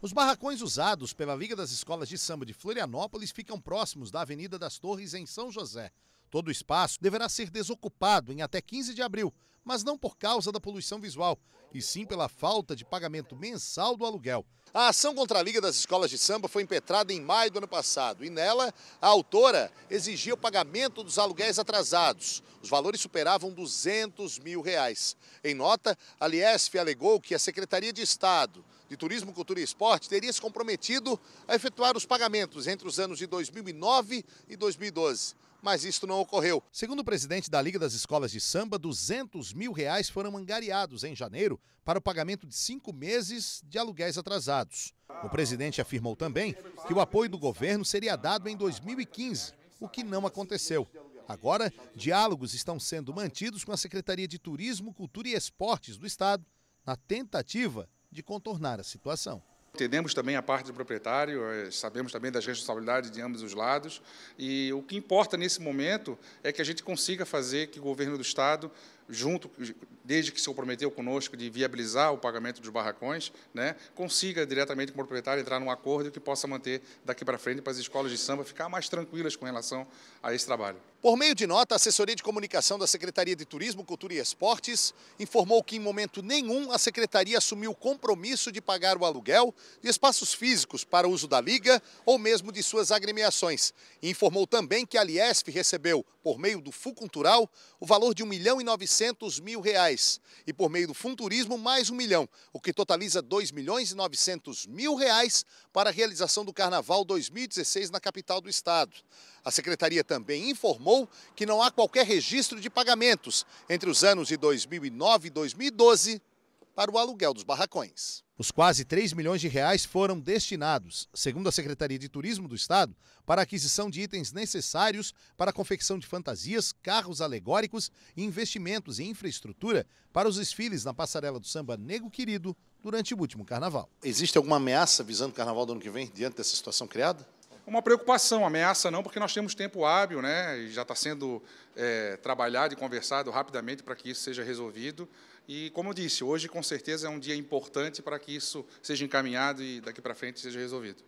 Os barracões usados pela Liga das Escolas de Samba de Florianópolis ficam próximos da Avenida das Torres, em São José, Todo o espaço deverá ser desocupado em até 15 de abril, mas não por causa da poluição visual, e sim pela falta de pagamento mensal do aluguel. A ação contra a Liga das Escolas de Samba foi impetrada em maio do ano passado e nela a autora exigia o pagamento dos aluguéis atrasados. Os valores superavam 200 mil reais. Em nota, a Liesf alegou que a Secretaria de Estado de Turismo, Cultura e Esporte teria se comprometido a efetuar os pagamentos entre os anos de 2009 e 2012 mas isto não ocorreu. Segundo o presidente da Liga das Escolas de Samba, 200 mil reais foram angariados em janeiro para o pagamento de cinco meses de aluguéis atrasados. O presidente afirmou também que o apoio do governo seria dado em 2015, o que não aconteceu. Agora, diálogos estão sendo mantidos com a Secretaria de Turismo, Cultura e Esportes do Estado na tentativa de contornar a situação. Entendemos também a parte do proprietário, eh, sabemos também das responsabilidades de ambos os lados, e o que importa nesse momento é que a gente consiga fazer que o governo do Estado, junto, desde que se comprometeu conosco de viabilizar o pagamento dos barracões, né, consiga diretamente com o proprietário entrar num acordo que possa manter daqui para frente para as escolas de samba ficar mais tranquilas com relação a esse trabalho. Por meio de nota, a assessoria de comunicação da Secretaria de Turismo, Cultura e Esportes informou que em momento nenhum a secretaria assumiu o compromisso de pagar o aluguel de espaços físicos para uso da Liga ou mesmo de suas agremiações. E informou também que a Liesf recebeu, por meio do FU Cultural, o valor de 1 milhão e 900 mil reais e por meio do Funturismo mais 1 milhão, o que totaliza 2 milhões e 900 mil reais para a realização do Carnaval 2016 na capital do estado. A secretaria também informou que não há qualquer registro de pagamentos entre os anos de 2009 e 2012 para o aluguel dos barracões. Os quase 3 milhões de reais foram destinados, segundo a Secretaria de Turismo do Estado, para a aquisição de itens necessários para a confecção de fantasias, carros alegóricos e investimentos em infraestrutura para os desfiles na passarela do samba Nego Querido durante o último carnaval. Existe alguma ameaça visando o carnaval do ano que vem diante dessa situação criada? uma preocupação, ameaça não, porque nós temos tempo hábil, né, e já está sendo é, trabalhado e conversado rapidamente para que isso seja resolvido. E, como eu disse, hoje, com certeza, é um dia importante para que isso seja encaminhado e, daqui para frente, seja resolvido.